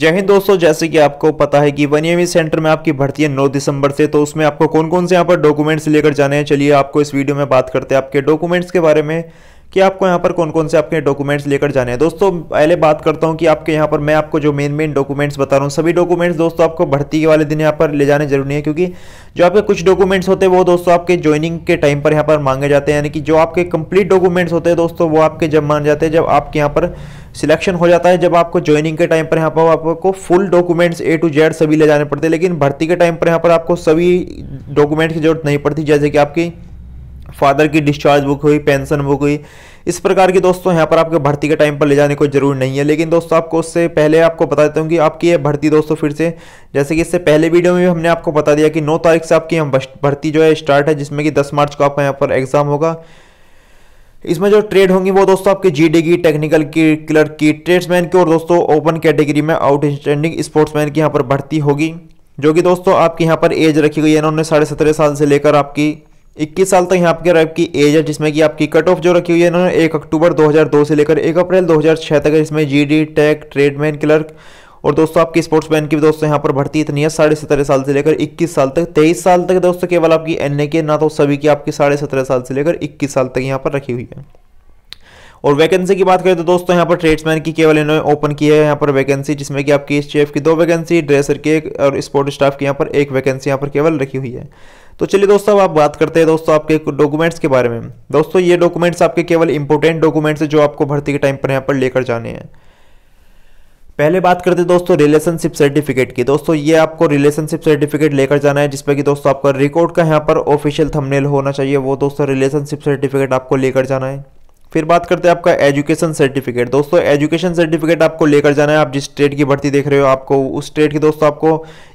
जय हिंद दोस्तों जैसे कि आपको पता है कि वन ईएमई सेंटर में आपकी भर्ती है 9 दिसंबर से तो उसमें आपको कौन कौन से यहाँ पर डॉक्यूमेंट्स लेकर जाने हैं चलिए आपको इस वीडियो में बात करते हैं आपके डॉक्यूमेंट्स के बारे में कि आपको यहाँ पर कौन कौन से आपके डॉक्यूमेंट्स लेकर जाने हैं दोस्तों पहले बात करता हूँ कि आपके यहाँ पर मैं आपको जो मेन मेन डॉक्यूमेंट्स बता रहा हूँ सभी डॉक्यूमेंट्स दोस्तों आपको भर्ती के वाले दिन यहाँ पर ले जाने जरूरी है क्योंकि जो आपके कुछ डॉक्यूमेंट्स होते हैं वो दोस्तों आपके ज्वाइनिंग के टाइम पर यहाँ पर मांगे जाते हैं यानी कि जो आपके कंप्लीट डॉक्यूमेंट्स होते हैं दोस्तों वो आपके जब मांगे जाते हैं जब आपके यहाँ पर सिलेक्शन हो जाता है जब आपको ज्वाइनिंग के टाइम पर यहाँ पर आपको full documents A to Z सभी ले जाने पड़ते हैं लेकिन भर्ती के टाइम पर यहाँ पर आपको सभी डॉक्यूमेंट्स की जरूरत नहीं पड़ती जैसे कि आपकी फादर की डिस्चार्ज बुक हुई पेंशन बुक हुई इस प्रकार की दोस्तों यहाँ पर आपके भर्ती के टाइम पर ले जाने को जरूर नहीं है लेकिन दोस्तों आपको उससे पहले आपको बता देता हूँ कि आपकी ये भर्ती दोस्तों फिर से जैसे कि इससे पहले वीडियो में भी हमने आपको बता दिया कि नौ तारीख से आपकी हम भर्ती जो है स्टार्ट है जिसमें कि दस मार्च को आपका यहाँ पर एग्जाम होगा इसमें जो ट्रेड होंगी वो दोस्तों आपकी डी e की टेक्निकल की क्लर्क की ट्रेड्समैन की और दोस्तों ओपन कैटेगरी में आउटस्टैंडिंग स्पोर्ट्समैन की यहाँ पर भर्ती होगी जो कि दोस्तों आपके यहाँ पर एज रखी गई है इन्होंने साढ़े सत्रह साल से लेकर आपकी इक्कीस साल तक यहाँ पर आपकी एज है जिसमें कि आपकी कट ऑफ जो रखी हुई है इन्होंने एक अक्टूबर 2002 से लेकर एक अप्रैल 2006 तक है जिसमें जीडी टेक ट्रेडमैन क्लर्क और दोस्तों आपकी स्पोर्ट्स मैन की भी दोस्तों यहाँ पर भर्ती इतनी है साढ़े सत्रह साल से लेकर इक्कीस साल तक तेईस साल तक दोस्तों केवल आपकी एन के ना तो सभी की आपकी साढ़े सत्रह साल से लेकर इक्कीस साल तक यहाँ पर रखी हुई है और वैकेंसी की बात करें तो दोस्तों यहाँ पर ट्रेड्समैन की केवल इन्होंने ओपन की है यहाँ पर वैकेंसी जिसमें कि आपकी शेफ की दो वैकेंसी ड्रेसर की एक और स्पोर्ट स्टाफ की यहाँ पर एक वैकेंसी यहाँ पर केवल रखी हुई है तो चलिए दोस्तों अब आप बात करते हैं दोस्तों आपके डॉक्यूमेंट्स के बारे में दोस्तों ये डॉक्यूमेंट्स आपके केवल इंपॉर्टेंट डॉक्यूमेंट्स हैं जो आपको भर्ती के टाइम पर यहाँ पर लेकर जाने हैं पहले बात करते हैं दोस्तों रिलेशनशिप सर्टिफिकेट की दोस्तों ये आपको रिलेशनशिप सर्टिफिकेट लेकर जाना है जिसमें कि दोस्तों आपका रिकॉर्ड का यहाँ पर ऑफिशियल थंबनेल होना चाहिए वो दोस्तों रिलेशनशिप सर्टिफिकेट आपको लेकर जाना है फिर बात करते हैं आपका एजुकेशन सर्टिफिकेट दोस्तों एजुकेशन सर्टिफिकेट आपको लेकर जाना है आप जिस स्टेट की भर्ती देख रहे हो आपको उस स्टेट की दोस्तों आपको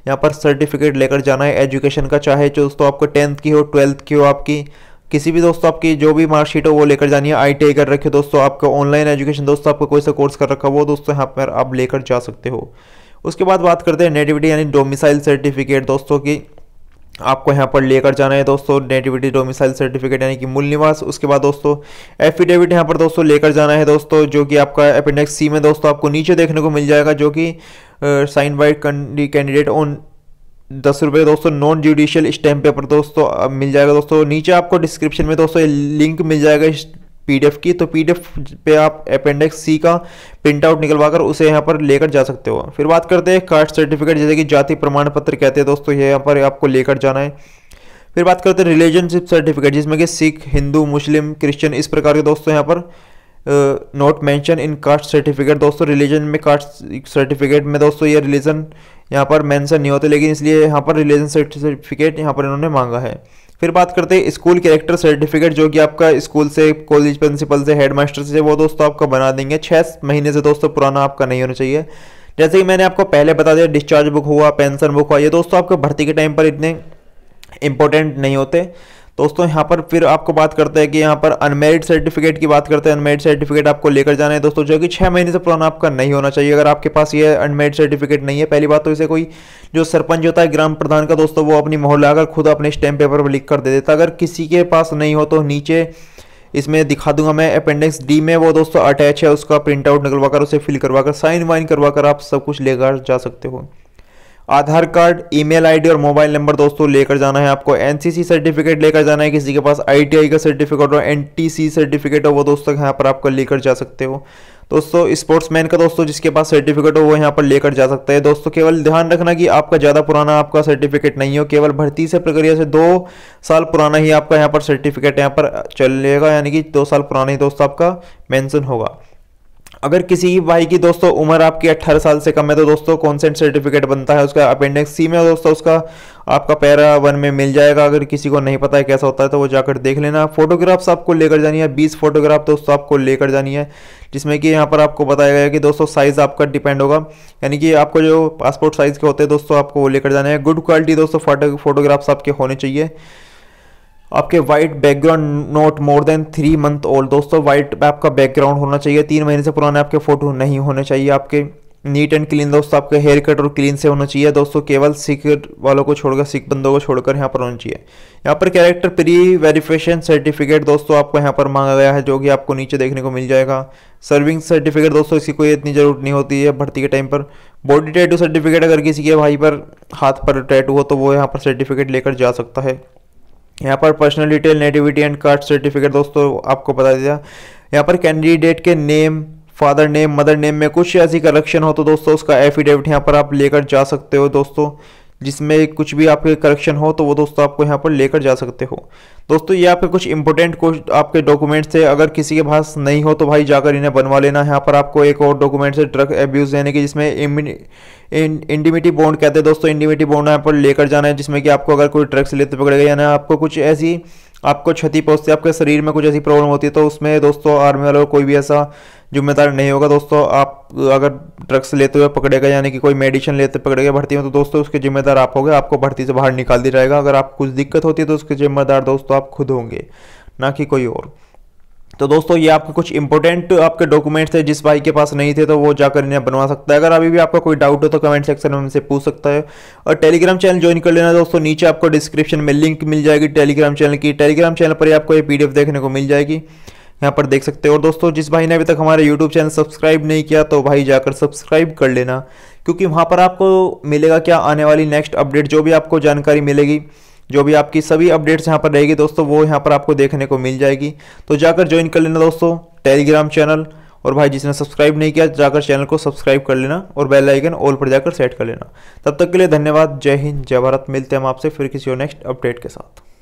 यहाँ पर सर्टिफिकेट लेकर जाना है एजुकेशन का चाहे जो दोस्तों आपको टेंथ की हो ट्वेल्थ की हो आपकी किसी भी दोस्तों आपकी जो भी मार्कशीट हो वो लेकर जानी है आई कर रखे दोस्तों आपका ऑनलाइन एजुकेशन दोस्तों आपका कोई सा कोर्स कर रखा वो दोस्तों यहाँ पर आप लेकर जा सकते हो उसके बाद बात करते हैं नेटिविटी यानी डोमिसाइल सर्टिफिकेट दोस्तों की आपको यहाँ पर लेकर जाना है दोस्तों नेटिविटी डोमिसाइल सर्टिफिकेट यानी कि मूल निवास उसके बाद दोस्तों एफिडेविट यहाँ पर दोस्तों लेकर जाना है दोस्तों जो कि आपका अपेंडिक्स सी में दोस्तों आपको नीचे देखने को मिल जाएगा जो कि साइन बाई कैंडिडेट ऑन दस रुपये दोस्तों नॉन जुडिशियल स्टैम्प पेपर दोस्तों मिल जाएगा दोस्तों नीचे आपको डिस्क्रिप्शन में दोस्तों लिंक मिल जाएगा पीडीएफ की तो पीडीएफ पे आप अपेंडिक्स सी का प्रिंट आउट निकलवा कर उसे यहाँ पर लेकर जा सकते हो फिर बात करते हैं कास्ट सर्टिफिकेट जैसे कि जाति प्रमाण पत्र कहते हैं दोस्तों ये यहाँ पर आपको लेकर जाना है फिर बात करते हैं रिलेशनशिप सर्टिफिकेट जिसमें कि सिख हिंदू मुस्लिम क्रिश्चियन इस प्रकार के दोस्तों यहाँ पर not mention in caste certificate दोस्तों रिलीजन में कास्ट सर्टिफिकेट में दोस्तों ये रिलीजन यहाँ पर मैंसन नहीं होते लेकिन इसलिए यहाँ पर रिलीजन सर्टिफिकेट यहाँ पर इन्होंने मांगा है फिर बात करते हैं स्कूल कैरेक्टर सर्टिफिकेट जो कि आपका स्कूल से कॉलेज प्रिंसिपल से हेडमास्टर से वो दोस्तों आपका बना देंगे छः महीने से दोस्तों पुराना आपका नहीं होना चाहिए जैसे कि मैंने आपको पहले बता दिया डिस्चार्ज बुक हुआ पेंशन बुक हुआ ये दोस्तों आपके भर्ती के टाइम पर इतने इंपॉर्टेंट नहीं होते दोस्तों यहाँ पर फिर आपको बात करते हैं कि यहाँ पर अनमेरिड सर्टिफिकेट की बात करते हैं अनमेरिड सर्टिफिकेट आपको लेकर जाना है दोस्तों जो कि छः महीने से पुराना आपका नहीं होना चाहिए अगर आपके पास ये अनमेरिड सर्टिफिकेट नहीं है पहली बात तो इसे कोई जो सरपंच होता है ग्राम प्रधान का दोस्तों वो अपनी मोहल्ला लगाकर खुद अपने स्टैम्प पेपर पर लिख कर दे देता अगर किसी के पास नहीं हो तो नीचे इसमें दिखा दूंगा मैं अपेंडिक्स डी में वो दोस्तों अटैच है उसका प्रिंट आउट निकलवा कर उसे फिल करवा कर साइन वाइन करवा कर आप सब कुछ लेकर जा सकते हो आधार कार्ड ईमेल आईडी और मोबाइल नंबर दोस्तों लेकर जाना है आपको एनसीसी सर्टिफिकेट लेकर जाना है किसी के पास आईटीआई का सर्टिफिकेट और एनटीसी सर्टिफिकेट हो वो दोस्तों यहाँ पर आपको लेकर जा सकते हो दोस्तों स्पोर्ट्समैन का दोस्तों जिसके पास सर्टिफिकेट हो वो यहाँ पर लेकर जा सकता है दोस्तों केवल ध्यान रखना कि आपका ज़्यादा पुराना आपका सर्टिफिकेट नहीं हो केवल भर्ती से प्रक्रिया से दो साल पुराना ही आपका यहाँ पर सर्टिफिकेट यहाँ पर चलेगा यानी कि दो साल पुराना ही दोस्तों आपका मैंसन होगा अगर किसी भाई की दोस्तों उम्र आपकी 18 साल से कम है तो दोस्तों कॉन्सेंट सर्टिफिकेट बनता है उसका अपेंडिक्स सी में दोस्तों उसका आपका पैरा वन में मिल जाएगा अगर किसी को नहीं पता है कैसा होता है तो वो जाकर देख लेना फोटोग्राफ्स आपको लेकर जानी है बीस फोटोग्राफ दोस्तों आपको लेकर जानी है जिसमें कि यहाँ पर आपको बताया गया कि दोस्तों साइज़ आपका डिपेंड होगा यानी कि आपको जो पासपोर्ट साइज़ के होते हैं दोस्तों आपको वो लेकर जाना है गुड क्वालिटी दोस्तों फोटोग्राफ्स आपके होने चाहिए आपके white background not more than three month old दोस्तों वाइट आपका बैकग्राउंड होना चाहिए तीन महीने से पुराने आपके फोटो नहीं होने चाहिए आपके नीट एंड क्लीन दोस्तों आपके हेयर कट और क्लीन से होना चाहिए दोस्तों केवल सिख वालों को छोड़कर सिख बंदों को छोड़कर यहाँ पर होना चाहिए यहाँ पर कैरेक्टर प्री वेरिफिकेशन सर्टिफिकेट दोस्तों आपको यहाँ पर मांगा गया है जो कि आपको नीचे देखने को मिल जाएगा सर्विंग सर्टिफिकेट दोस्तों इसकी कोई इतनी ज़रूरत नहीं होती है भर्ती के टाइम पर बॉडी टैटू सर्टिफिकेट अगर किसी के भाई पर हाथ पर टैटू हो तो वो यहाँ पर सर्टिफिकेट लेकर जा सकता है यहाँ पर personal detail nativity and caste certificate दोस्तों आपको बता दिया यहाँ पर कैंडिडेट के name father name mother name में कुछ ऐसी करेक्शन हो तो दोस्तों उसका एफिडेविट यहाँ पर आप लेकर जा सकते हो दोस्तों जिसमें कुछ भी आपके करेक्शन हो तो वो दोस्तों आपको यहाँ पर लेकर जा सकते हो दोस्तों ये आपके कुछ इंपॉर्टेंट कुछ आपके डॉक्यूमेंट्स है अगर किसी के पास नहीं हो तो भाई जाकर इन्हें बनवा लेना यहाँ पर आपको एक और डॉक्यूमेंट्स है ड्रग एब्यूज यानी कि जिसमें इंडिमिटी बॉन्ड कहते हैं दोस्तों इंडिमिटी बॉन्ड यहाँ पर लेकर जाना है जिसमें कि आपको अगर कोई ड्रग्स लेते पकड़ेगा या ना आपको कुछ ऐसी आपको क्षति पहुँचती है आपके शरीर में कुछ ऐसी प्रॉब्लम होती है तो उसमें दोस्तों आर्मी वालों को कोई भी ऐसा जिम्मेदार नहीं होगा दोस्तों आप अगर ड्रग्स लेते हुए पकड़ेगा यानी कि कोई मेडिसिन लेते पकड़ेगा भर्ती में तो दोस्तों उसके जिम्मेदार आप होंगे आपको भर्ती से बाहर निकाल दिया जाएगा अगर आपको कुछ दिक्कत होती है तो उसके जिम्मेदार दोस्तों आप खुद होंगे ना कि कोई और तो दोस्तों ये आपके कुछ इंपॉर्टेंट आपके डॉक्यूमेंट्स थे जिस भाई के पास नहीं थे तो वो जाकर इन्हें बनवा सकता है अगर अभी भी आपका कोई डाउट हो तो कमेंट सेक्शन में हमसे पूछ सकता है और टेलीग्राम चैनल ज्वाइन कर लेना दोस्तों नीचे आपको डिस्क्रिप्शन में लिंक मिल जाएगी टेलीग्राम चैनल की टेलीग्राम चैनल पर ही आपको ये पी देखने को मिल जाएगी यहाँ पर देख सकते हो और दोस्तों जिस भाई ने अभी तक हमारे यूट्यूब चैनल सब्सक्राइब नहीं किया तो भाई जाकर सब्सक्राइब कर लेना क्योंकि वहाँ पर आपको मिलेगा क्या आने वाली नेक्स्ट अपडेट जो भी आपको जानकारी मिलेगी जो भी आपकी सभी अपडेट्स यहाँ पर रहेगी दोस्तों वो यहाँ पर आपको देखने को मिल जाएगी तो जाकर ज्वाइन कर लेना दोस्तों टेलीग्राम चैनल और भाई जिसने सब्सक्राइब नहीं किया जाकर चैनल को सब्सक्राइब कर लेना और बेल आइकन ऑल पर जाकर सेट कर लेना तब तक के लिए धन्यवाद जय हिंद जय भारत मिलते हैं हम आपसे फिर किसी और नेक्स्ट अपडेट के साथ